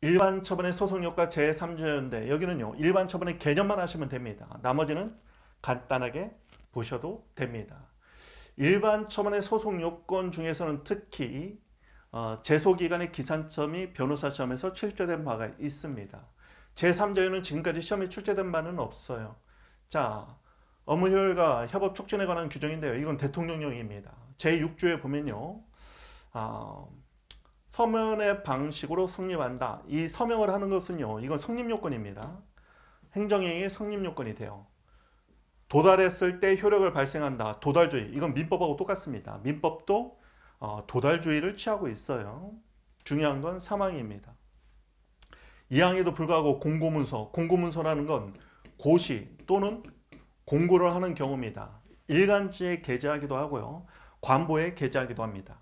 일반 처분의 소송효과 제3조연대 여기는요 일반 처분의 개념만 하시면 됩니다. 나머지는 간단하게 보셔도 됩니다. 일반 처분의 소송요건 중에서는 특히 어, 제소기간의 기산점이 변호사 시험에서 출제된 바가 있습니다. 제3자유는 지금까지 시험에 출제된 바는 없어요. 자, 업무효율과 협업 촉진에 관한 규정인데요. 이건 대통령령입니다. 제6조에 보면요. 아, 서면의 방식으로 성립한다. 이 서명을 하는 것은요. 이건 성립요건입니다. 행정행위 성립요건이 돼요. 도달했을 때 효력을 발생한다. 도달주의. 이건 민법하고 똑같습니다. 민법도 어, 도달주의를 취하고 있어요. 중요한 건 사망입니다. 이항에도 불구하고 공고문서, 공고문서라는 건 고시 또는 공고를 하는 경우입니다. 일간지에 게재하기도 하고요. 관보에 게재하기도 합니다.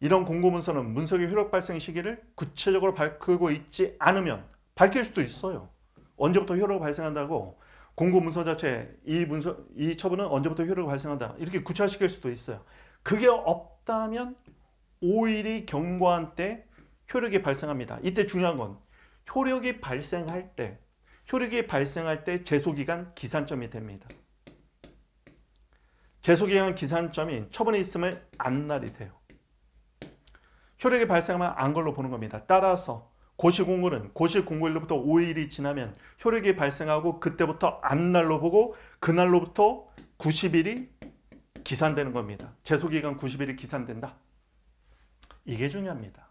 이런 공고문서는 문서의 효력 발생 시기를 구체적으로 밝히고 있지 않으면 밝힐 수도 있어요. 언제부터 효력 발생한다고 공고문서 자체 이 문서 이 처분은 언제부터 효력 발생한다 이렇게 구체화시킬 수도 있어요. 그게 없다면 5일이 경과한 때 효력이 발생합니다. 이때 중요한 건 효력이 발생할 때 효력이 발생할 때 제소기간 기산점이 됩니다. 재소기간기산점인처분이 있음을 안날이 돼요. 효력이 발생하면 안 걸로 보는 겁니다. 따라서 고시공고는 고시공고일로부터 5일이 지나면 효력이 발생하고 그때부터 안날로 보고 그날로부터 90일이 기산되는 겁니다. 재소기간 90일이 기산된다. 이게 중요합니다.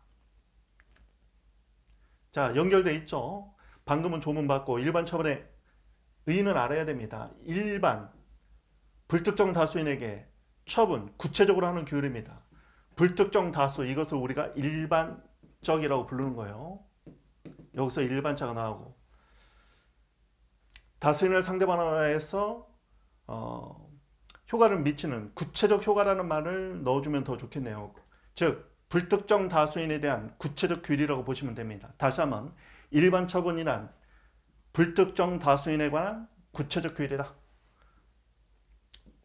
자 연결돼 있죠. 방금은 조문 받고 일반 처분의 의의는 알아야 됩니다. 일반 불특정 다수인에게 처분, 구체적으로 하는 규율입니다. 불특정 다수, 이것을 우리가 일반적이라고 부르는 거예요. 여기서 일반자가 나오고 다수인을 상대방으로해서 어, 효과를 미치는 구체적 효과라는 말을 넣어주면 더 좋겠네요. 즉 불특정 다수인에 대한 구체적 규율이라고 보시면 됩니다. 다시 한번 일반 처분이란 불특정 다수인에 관한 구체적 규율이다.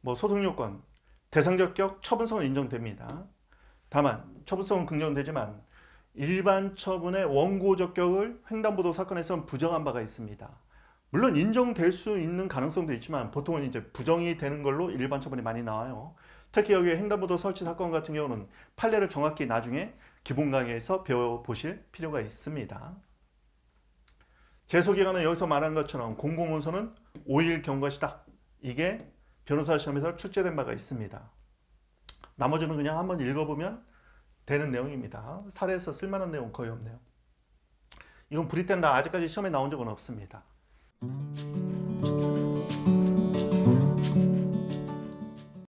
뭐 소송 요건, 대상적격 처분성은 인정됩니다. 다만 처분성은 긍정되지만 일반 처분의 원고 적격을 횡단보도 사건에선 부정한 바가 있습니다. 물론 인정될 수 있는 가능성도 있지만 보통은 이제 부정이 되는 걸로 일반 처분이 많이 나와요. 특히 여기 횡단보도 설치 사건 같은 경우는 판례를 정확히 나중에 기본 강의에서 배워보실 필요가 있습니다. 재소기간은 여기서 말한 것처럼 공고문서는 5일 경과시다. 이게 변호사 시험에서 출제된 바가 있습니다. 나머지는 그냥 한번 읽어보면 되는 내용입니다. 사례에서 쓸만한 내용 거의 없네요. 이건 브리텐다 아직까지 시험에 나온 적은 없습니다.